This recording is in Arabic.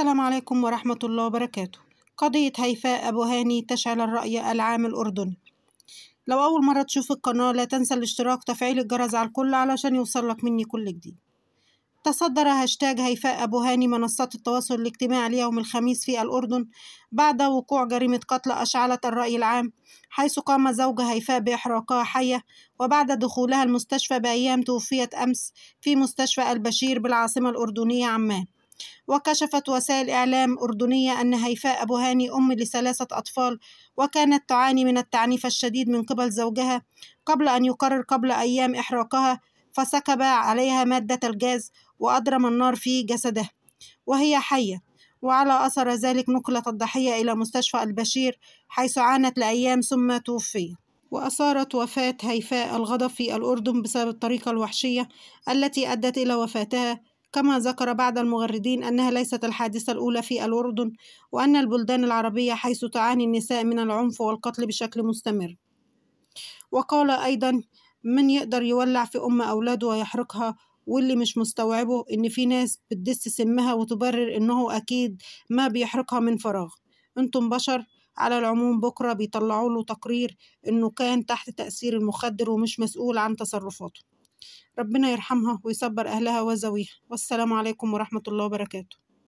السلام عليكم ورحمة الله وبركاته قضية هيفاء أبو هاني تشعل الرأي العام الأردني لو أول مرة تشوف القناة لا تنسى الاشتراك وتفعيل الجرس على الكل علشان يوصلك مني كل جديد تصدر هاشتاج هيفاء أبو هاني منصات التواصل الاجتماعي اليوم الخميس في الأردن بعد وقوع جريمة قتل أشعلت الرأي العام حيث قام زوج هيفاء بإحراقها حية وبعد دخولها المستشفى بأيام توفيت أمس في مستشفى البشير بالعاصمة الأردنية عمان وكشفت وسائل إعلام أردنية أن هيفاء أبو هاني أم لثلاثة أطفال وكانت تعاني من التعنيف الشديد من قبل زوجها قبل أن يقرر قبل أيام إحراقها فسكب عليها مادة الجاز وأضرم النار في جسدها وهي حية وعلى أثر ذلك نقلت الضحية إلى مستشفى البشير حيث عانت لأيام ثم توفيت وأثارت وفاة هيفاء الغضب في الأردن بسبب الطريقة الوحشية التي أدت إلى وفاتها كما ذكر بعض المغردين أنها ليست الحادثة الأولى في الأردن وأن البلدان العربية حيث تعاني النساء من العنف والقتل بشكل مستمر وقال أيضا من يقدر يولع في أم أولاده ويحرقها واللي مش مستوعبه إن في ناس بتدس سمها وتبرر إنه أكيد ما بيحرقها من فراغ أنتم بشر على العموم بكرة بيطلعوا له تقرير إنه كان تحت تأثير المخدر ومش مسؤول عن تصرفاته ربنا يرحمها ويصبر أهلها وذويها والسلام عليكم ورحمة الله وبركاته